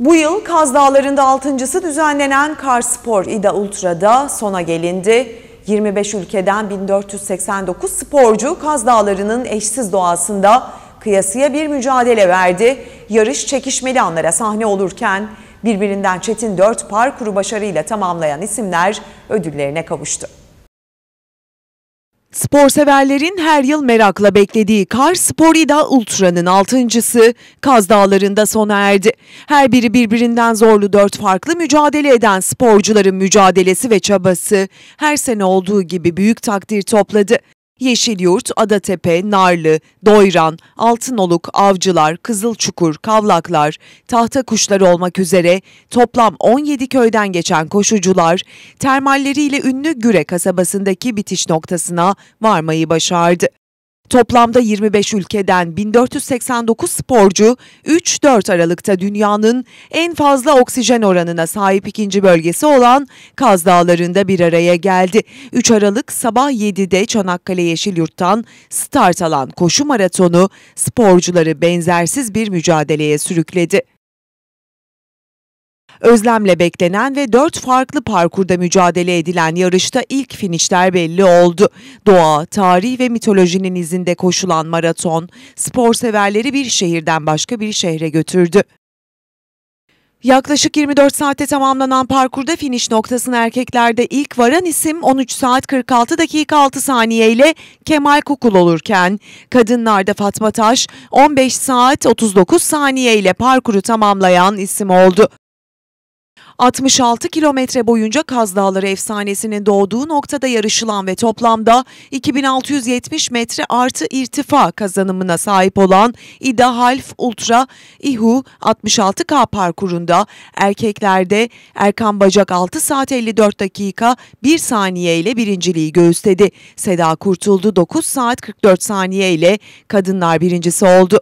Bu yıl Kaz Dağları'nda altıncısı düzenlenen Kar Spor İda Ultra'da sona gelindi. 25 ülkeden 1489 sporcu Kaz Dağları'nın eşsiz doğasında kıyasıya bir mücadele verdi. Yarış çekişmeli anlara sahne olurken birbirinden çetin 4 parkuru başarıyla tamamlayan isimler ödüllerine kavuştu. Spor severlerin her yıl merakla beklediği Kar Sporida Ultra'nın altıncısı Kaz Dağları'nda sona erdi. Her biri birbirinden zorlu dört farklı mücadele eden sporcuların mücadelesi ve çabası her sene olduğu gibi büyük takdir topladı. Yeşilyurt, Adatepe, Narlı, Doyran, Altınoluk, Avcılar, Kızılçukur, Kavlaklar, Tahta Kuşlar olmak üzere toplam 17 köyden geçen koşucular termalleriyle ünlü Güre kasabasındaki bitiş noktasına varmayı başardı. Toplamda 25 ülkeden 1489 sporcu 3-4 Aralık'ta dünyanın en fazla oksijen oranına sahip ikinci bölgesi olan Kaz Dağları'nda bir araya geldi. 3 Aralık sabah 7'de Çanakkale Yeşilyurt'tan start alan koşu maratonu sporcuları benzersiz bir mücadeleye sürükledi. Özlemle beklenen ve dört farklı parkurda mücadele edilen yarışta ilk finişler belli oldu. Doğa, tarih ve mitolojinin izinde koşulan maraton, spor severleri bir şehirden başka bir şehre götürdü. Yaklaşık 24 saatte tamamlanan parkurda finiş noktasına erkeklerde ilk varan isim 13 saat 46 dakika 6 saniye ile Kemal Kukul olurken kadınlarda Fatma Taş 15 saat 39 saniye ile parkuru tamamlayan isim oldu. 66 kilometre boyunca Kaz Dağları efsanesinin doğduğu noktada yarışılan ve toplamda 2670 metre artı irtifa kazanımına sahip olan İda Half Ultra İHU 66K parkurunda erkeklerde Erkan Bacak 6 saat 54 dakika 1 saniye ile birinciliği göğüsledi. Seda Kurtuldu 9 saat 44 saniye ile kadınlar birincisi oldu.